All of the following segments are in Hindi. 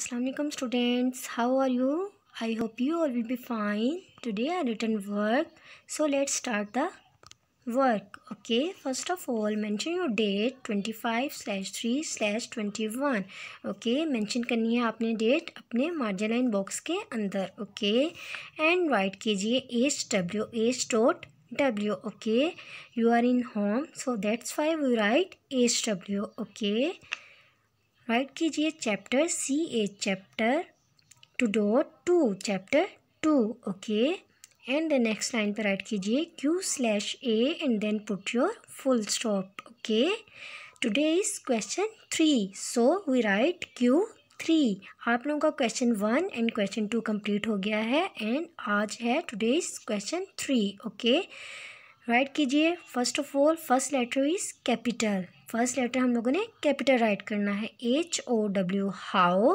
Aslam students how are you I hope you all will be fine today I return work so let start the work okay first of all mention your date twenty five slash three slash twenty one okay mention करनी है आपने डेट अपने मार्जिन लाइन बॉक्स के अंदर ओके एंड राइट कीजिए H W H dot W okay you are in home so that's five you write H W okay write कीजिए chapter C A chapter two do two chapter two okay and the next line पर राइट कीजिए Q slash A and then put your full stop okay today is question three so we write Q three आप लोगों का question one and question two complete हो गया है एंड आज है today is question three okay write कीजिए first of all first letter is capital first letter हम लोगों ने कैपिटल राइट करना है H O W how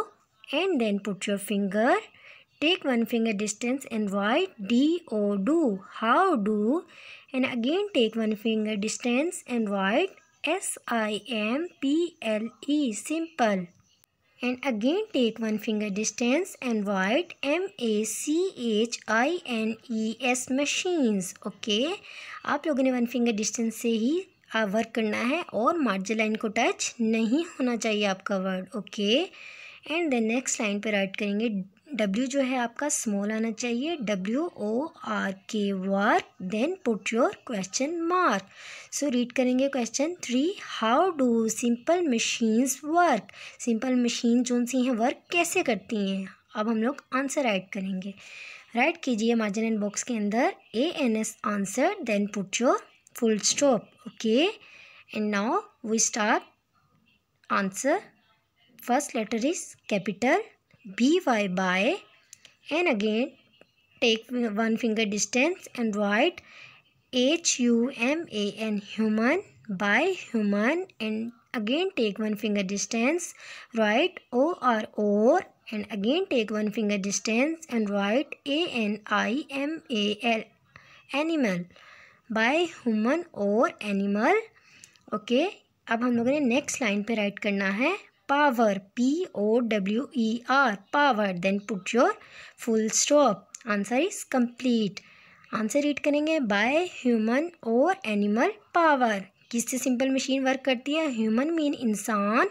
and then put your finger take one finger distance and write D O do how do and again take one finger distance and write S I M P L E simple and again take one finger distance and write M-A-C-H-I-N-E-S machines. Okay. आप लोगों ने वन फिंगर डिस्टेंस से ही वर्क करना है और मार्जिन लाइन को टच नहीं होना चाहिए आपका word okay and then next line पे राइट करेंगे डब्ल्यू जो है आपका स्मॉल आना चाहिए W O R K work then put your question mark so read करेंगे question three how do simple machines work simple machine जो सी हैं वर्क कैसे करती हैं अब हम लोग आंसर राइट करेंगे राइट कीजिए मार्जिन एंड बॉक्स के अंदर A N S answer then put your full stop okay and now we start answer first letter is capital B Y by and again take one finger distance and write H U M A N human by human and again take one finger distance write O R or and again take one finger distance and right A N I M A L animal by human और एनिमल ओके अब हम लोगों ने नेक्स्ट लाइन पे राइट करना है power p o w e r power then put your full stop answer is complete answer read करेंगे बाय ह्यूमन और एनिमल पावर किससे सिंपल मशीन वर्क करती है ह्यूमन मीन इंसान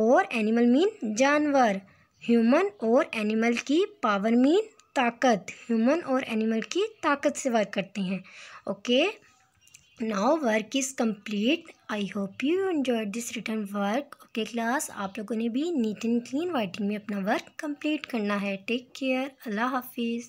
और एनिमल मीन जानवर ह्यूमन और एनिमल की पावर मीन ताकत ह्यूमन और एनिमल की ताकत से वर्क करते हैं okay okay? Now work is complete I hope you enjoy this return work okay class आप लोगों ने भी नीट एंड क्लीन राइटिंग में अपना वर्क कम्प्लीट करना है टेक केयर अल्लाह हाफिज़